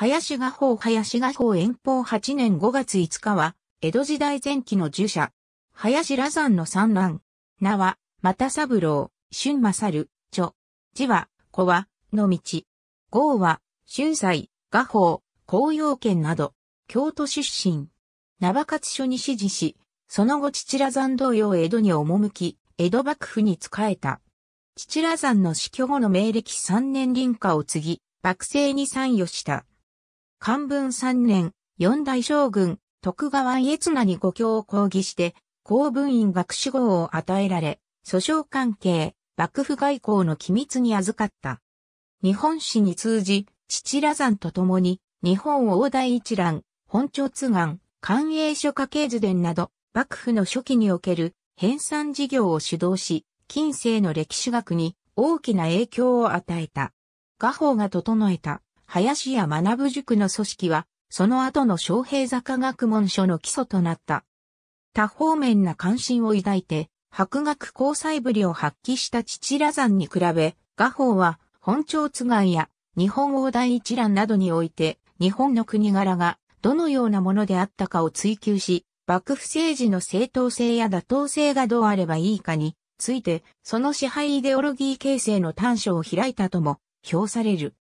林画法林画法遠方8年5月5日は、江戸時代前期の儒者、林羅山の産卵、名は、又三郎、春勝、著、字は、子は、の道。号は、春祭、画法、紅葉県など、京都出身。名場勝所に指示し、その後父羅山同様江戸に赴き、江戸幕府に仕えた。父羅山の死去後の明暦3年臨家を継ぎ、幕政に参与した。漢文三年、四代将軍、徳川家綱に五教を講義して、公文院学士号を与えられ、訴訟関係、幕府外交の機密に預かった。日本史に通じ、父羅山と共に、日本王大一覧、本朝津願、官営書家系図伝など、幕府の初期における編纂事業を主導し、近世の歴史学に大きな影響を与えた。画法が整えた。林家学塾の組織は、その後の昌平坂学問所の基礎となった。多方面な関心を抱いて、博学交際ぶりを発揮した父羅山に比べ、画法は本朝津外や日本王大一覧などにおいて、日本の国柄がどのようなものであったかを追求し、幕府政治の正当性や妥当性がどうあればいいかについて、その支配イデオロギー形成の端緒を開いたとも評される。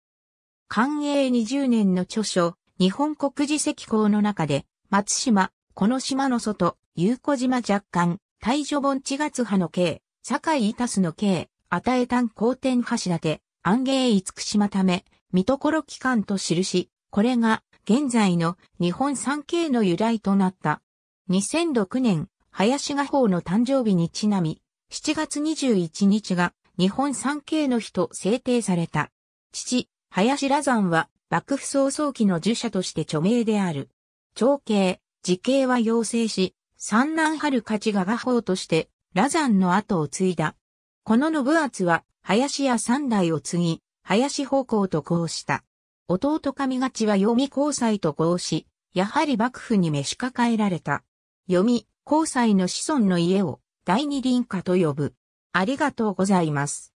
寛永20年の著書、日本国事石稿の中で、松島、この島の外、有子島若干、大女盆地月派の刑、堺イタの刑、与え炭光天橋立、安芸福島ため、見所機関と記し、これが現在の日本三景の由来となった。2006年、林が法の誕生日にちなみ、7月21日が日本三景の日と制定された。父、林羅山は幕府創創期の儒者として著名である。長兄、時兄は養成し、三男春勝が画法として、羅山の後を継いだ。この信厚は、林家三代を継ぎ、林方向とうした。弟上勝は読み交際と合し、やはり幕府に召し抱えられた。読み交際の子孫の家を、第二輪家と呼ぶ。ありがとうございます。